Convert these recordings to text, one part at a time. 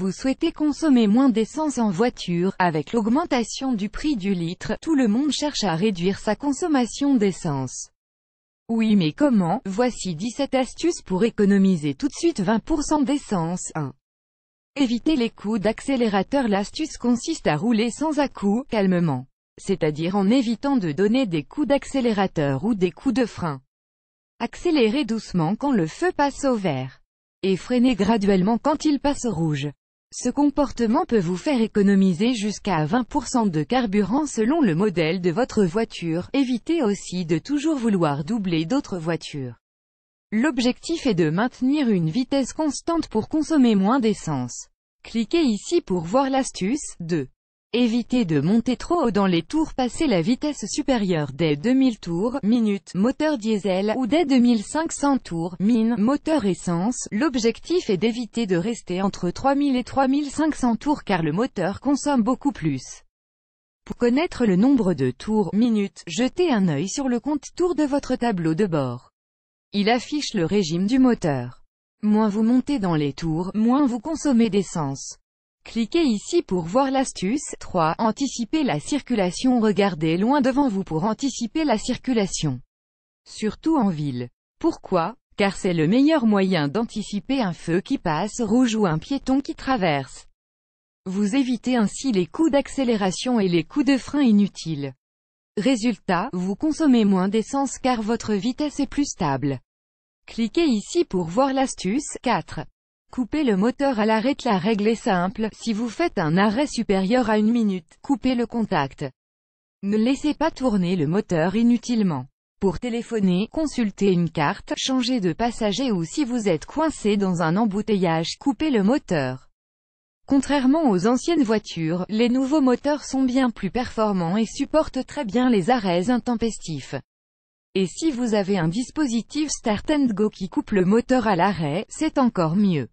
vous souhaitez consommer moins d'essence en voiture, avec l'augmentation du prix du litre, tout le monde cherche à réduire sa consommation d'essence. Oui mais comment Voici 17 astuces pour économiser tout de suite 20% d'essence. 1. Évitez les coups d'accélérateur L'astuce consiste à rouler sans à coup calmement. C'est-à-dire en évitant de donner des coups d'accélérateur ou des coups de frein. Accélérez doucement quand le feu passe au vert. Et freinez graduellement quand il passe au rouge. Ce comportement peut vous faire économiser jusqu'à 20% de carburant selon le modèle de votre voiture. Évitez aussi de toujours vouloir doubler d'autres voitures. L'objectif est de maintenir une vitesse constante pour consommer moins d'essence. Cliquez ici pour voir l'astuce 2. Évitez de monter trop haut dans les tours Passez la vitesse supérieure dès 2000 tours, minute, moteur diesel, ou dès 2500 tours, mine, moteur essence. L'objectif est d'éviter de rester entre 3000 et 3500 tours car le moteur consomme beaucoup plus. Pour connaître le nombre de tours, minutes, jetez un œil sur le compte tour de votre tableau de bord. Il affiche le régime du moteur. Moins vous montez dans les tours, moins vous consommez d'essence. Cliquez ici pour voir l'astuce. 3. Anticiper la circulation Regardez loin devant vous pour anticiper la circulation. Surtout en ville. Pourquoi Car c'est le meilleur moyen d'anticiper un feu qui passe rouge ou un piéton qui traverse. Vous évitez ainsi les coups d'accélération et les coups de frein inutiles. Résultat, vous consommez moins d'essence car votre vitesse est plus stable. Cliquez ici pour voir l'astuce. 4. Coupez le moteur à l'arrêt. La règle est simple, si vous faites un arrêt supérieur à une minute, coupez le contact. Ne laissez pas tourner le moteur inutilement. Pour téléphoner, consultez une carte, changez de passager ou si vous êtes coincé dans un embouteillage, coupez le moteur. Contrairement aux anciennes voitures, les nouveaux moteurs sont bien plus performants et supportent très bien les arrêts intempestifs. Et si vous avez un dispositif Start and Go qui coupe le moteur à l'arrêt, c'est encore mieux.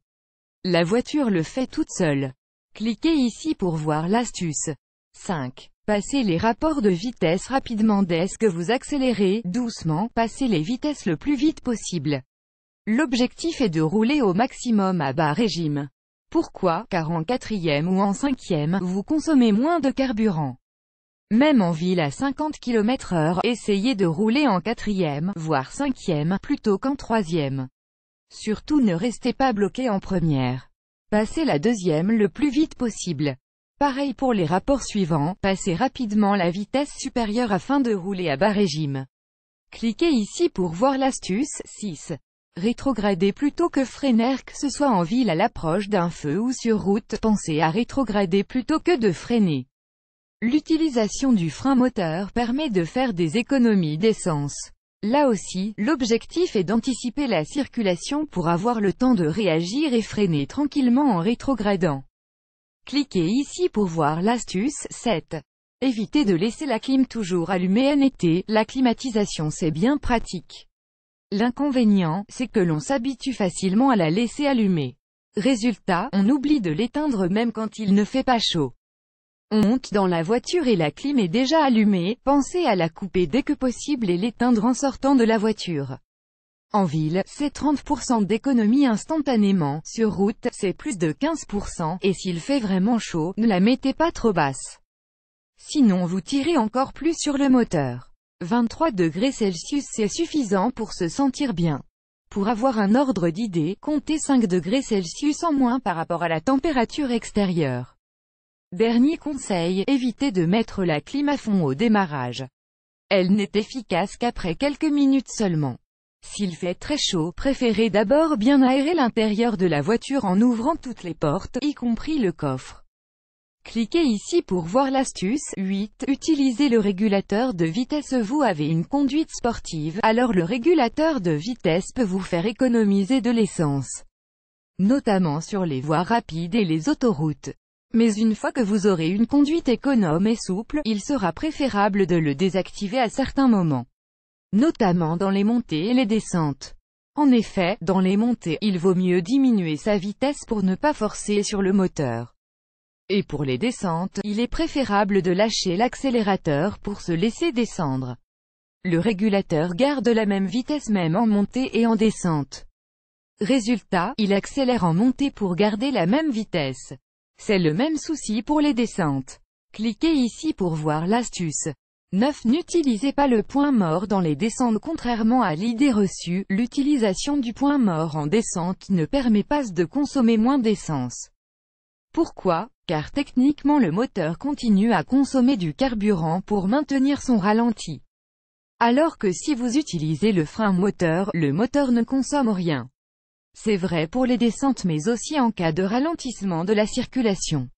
La voiture le fait toute seule. Cliquez ici pour voir l'astuce. 5. Passez les rapports de vitesse rapidement dès que vous accélérez, doucement, passez les vitesses le plus vite possible. L'objectif est de rouler au maximum à bas régime. Pourquoi Car en quatrième ou en cinquième, vous consommez moins de carburant. Même en ville à 50 km h essayez de rouler en quatrième, voire cinquième, plutôt qu'en troisième. Surtout ne restez pas bloqué en première. Passez la deuxième le plus vite possible. Pareil pour les rapports suivants, passez rapidement la vitesse supérieure afin de rouler à bas régime. Cliquez ici pour voir l'astuce 6. Rétrograder plutôt que freiner que ce soit en ville à l'approche d'un feu ou sur route, pensez à rétrograder plutôt que de freiner. L'utilisation du frein moteur permet de faire des économies d'essence. Là aussi, l'objectif est d'anticiper la circulation pour avoir le temps de réagir et freiner tranquillement en rétrogradant. Cliquez ici pour voir l'astuce 7. Évitez de laisser la clim toujours allumée en été, la climatisation c'est bien pratique. L'inconvénient, c'est que l'on s'habitue facilement à la laisser allumée. Résultat, on oublie de l'éteindre même quand il ne fait pas chaud monte dans la voiture et la clim est déjà allumée, pensez à la couper dès que possible et l'éteindre en sortant de la voiture. En ville, c'est 30% d'économie instantanément, sur route, c'est plus de 15%, et s'il fait vraiment chaud, ne la mettez pas trop basse. Sinon vous tirez encore plus sur le moteur. 23 degrés Celsius c'est suffisant pour se sentir bien. Pour avoir un ordre d'idée, comptez 5 degrés Celsius en moins par rapport à la température extérieure. Dernier conseil, évitez de mettre la clim à fond au démarrage. Elle n'est efficace qu'après quelques minutes seulement. S'il fait très chaud, préférez d'abord bien aérer l'intérieur de la voiture en ouvrant toutes les portes, y compris le coffre. Cliquez ici pour voir l'astuce. 8. Utilisez le régulateur de vitesse. Vous avez une conduite sportive, alors le régulateur de vitesse peut vous faire économiser de l'essence. Notamment sur les voies rapides et les autoroutes. Mais une fois que vous aurez une conduite économe et souple, il sera préférable de le désactiver à certains moments, notamment dans les montées et les descentes. En effet, dans les montées, il vaut mieux diminuer sa vitesse pour ne pas forcer sur le moteur. Et pour les descentes, il est préférable de lâcher l'accélérateur pour se laisser descendre. Le régulateur garde la même vitesse même en montée et en descente. Résultat, il accélère en montée pour garder la même vitesse. C'est le même souci pour les descentes. Cliquez ici pour voir l'astuce. 9. N'utilisez pas le point mort dans les descentes Contrairement à l'idée reçue, l'utilisation du point mort en descente ne permet pas de consommer moins d'essence. Pourquoi Car techniquement le moteur continue à consommer du carburant pour maintenir son ralenti. Alors que si vous utilisez le frein moteur, le moteur ne consomme rien. C'est vrai pour les descentes mais aussi en cas de ralentissement de la circulation.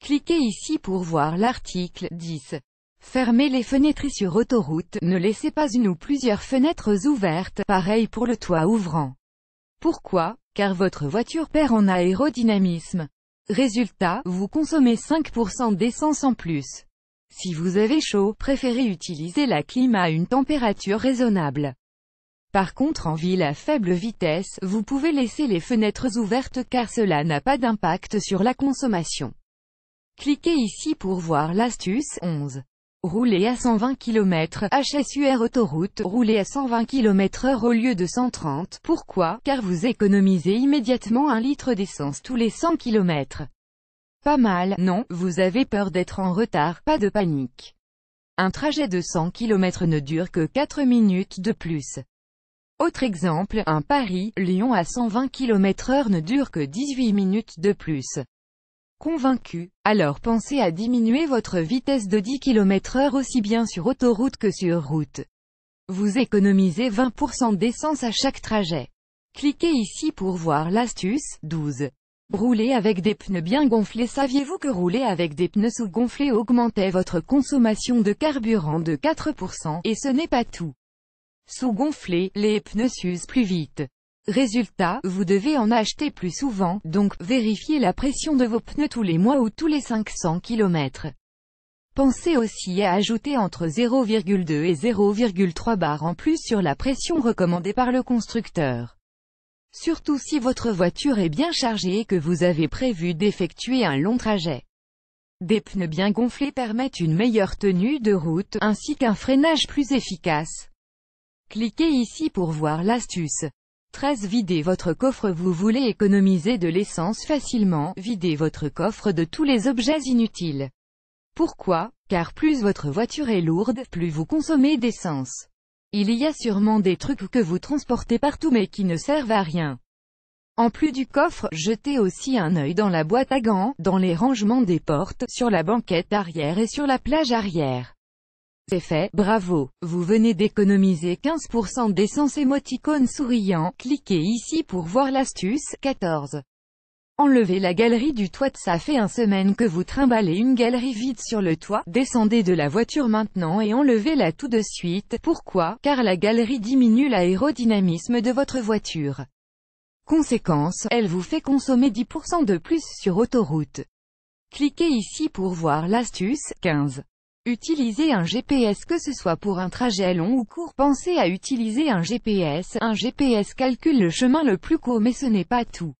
Cliquez ici pour voir l'article 10. Fermez les fenêtres sur autoroute, ne laissez pas une ou plusieurs fenêtres ouvertes, pareil pour le toit ouvrant. Pourquoi Car votre voiture perd en aérodynamisme. Résultat, vous consommez 5% d'essence en plus. Si vous avez chaud, préférez utiliser la clim à une température raisonnable. Par contre en ville à faible vitesse, vous pouvez laisser les fenêtres ouvertes car cela n'a pas d'impact sur la consommation. Cliquez ici pour voir l'astuce 11. Rouler à 120 km, HSUR autoroute, roulez à 120 km heure au lieu de 130, pourquoi Car vous économisez immédiatement un litre d'essence tous les 100 km. Pas mal, non, vous avez peur d'être en retard, pas de panique. Un trajet de 100 km ne dure que 4 minutes de plus. Autre exemple, un Paris-Lyon à 120 km h ne dure que 18 minutes de plus. Convaincu Alors pensez à diminuer votre vitesse de 10 km h aussi bien sur autoroute que sur route. Vous économisez 20% d'essence à chaque trajet. Cliquez ici pour voir l'astuce 12. Rouler avec des pneus bien gonflés Saviez-vous que rouler avec des pneus sous-gonflés augmentait votre consommation de carburant de 4%, et ce n'est pas tout sous gonflés, les pneus s'usent plus vite. Résultat, vous devez en acheter plus souvent, donc, vérifiez la pression de vos pneus tous les mois ou tous les 500 km. Pensez aussi à ajouter entre 0,2 et 0,3 bar en plus sur la pression recommandée par le constructeur. Surtout si votre voiture est bien chargée et que vous avez prévu d'effectuer un long trajet. Des pneus bien gonflés permettent une meilleure tenue de route, ainsi qu'un freinage plus efficace. Cliquez ici pour voir l'astuce. 13. Videz votre coffre Vous voulez économiser de l'essence facilement, videz votre coffre de tous les objets inutiles. Pourquoi Car plus votre voiture est lourde, plus vous consommez d'essence. Il y a sûrement des trucs que vous transportez partout mais qui ne servent à rien. En plus du coffre, jetez aussi un œil dans la boîte à gants, dans les rangements des portes, sur la banquette arrière et sur la plage arrière. C'est fait, bravo, vous venez d'économiser 15% d'essence émoticône souriant, cliquez ici pour voir l'astuce, 14. Enlevez la galerie du toit, ça fait un semaine que vous trimballez une galerie vide sur le toit, descendez de la voiture maintenant et enlevez-la tout de suite, pourquoi Car la galerie diminue l'aérodynamisme de votre voiture. Conséquence, elle vous fait consommer 10% de plus sur autoroute. Cliquez ici pour voir l'astuce, 15. Utilisez un GPS que ce soit pour un trajet long ou court, pensez à utiliser un GPS. Un GPS calcule le chemin le plus court mais ce n'est pas tout.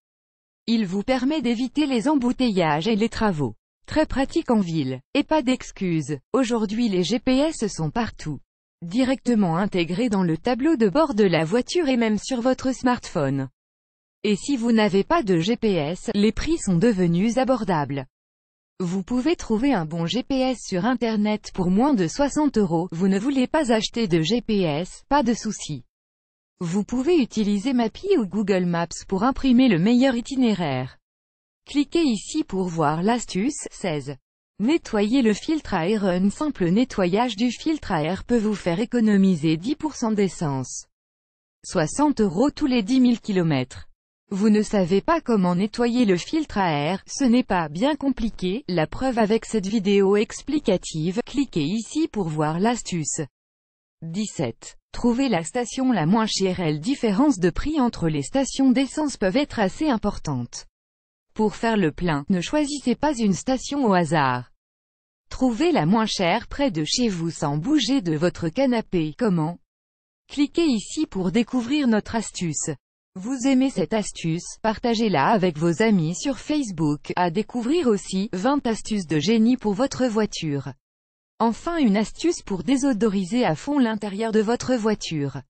Il vous permet d'éviter les embouteillages et les travaux. Très pratique en ville. Et pas d'excuses. Aujourd'hui les GPS sont partout. Directement intégrés dans le tableau de bord de la voiture et même sur votre smartphone. Et si vous n'avez pas de GPS, les prix sont devenus abordables. Vous pouvez trouver un bon GPS sur Internet pour moins de 60 euros. Vous ne voulez pas acheter de GPS, pas de souci. Vous pouvez utiliser Mappy ou Google Maps pour imprimer le meilleur itinéraire. Cliquez ici pour voir l'astuce 16. Nettoyer le filtre à air Un simple nettoyage du filtre à air peut vous faire économiser 10% d'essence. 60 euros tous les 10 000 km. Vous ne savez pas comment nettoyer le filtre à air, ce n'est pas bien compliqué, la preuve avec cette vidéo explicative, cliquez ici pour voir l'astuce. 17. Trouvez la station la moins chère Les différences de prix entre les stations d'essence peuvent être assez importantes. Pour faire le plein, ne choisissez pas une station au hasard. Trouvez la moins chère près de chez vous sans bouger de votre canapé. Comment Cliquez ici pour découvrir notre astuce. Vous aimez cette astuce, partagez-la avec vos amis sur Facebook, à découvrir aussi, 20 astuces de génie pour votre voiture. Enfin une astuce pour désodoriser à fond l'intérieur de votre voiture.